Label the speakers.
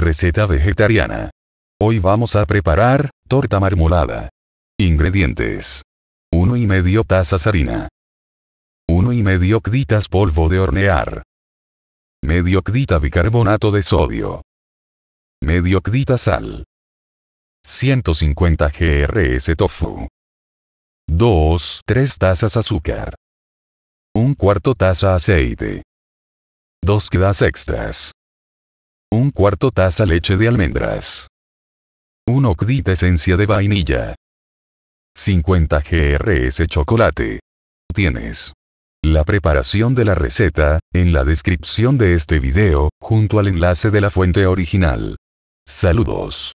Speaker 1: Receta vegetariana. Hoy vamos a preparar, torta marmolada. Ingredientes. 1 y medio tazas harina. 1 y medio cditas polvo de hornear. Medio cdita bicarbonato de sodio. Medio cdita sal. 150 grs tofu. 2, 3 tazas azúcar. 1 cuarto taza aceite. 2 quedas extras. Un cuarto taza leche de almendras. Un ocdita esencia de vainilla. 50 GRS chocolate. Tienes la preparación de la receta, en la descripción de este video, junto al enlace de la fuente original. Saludos.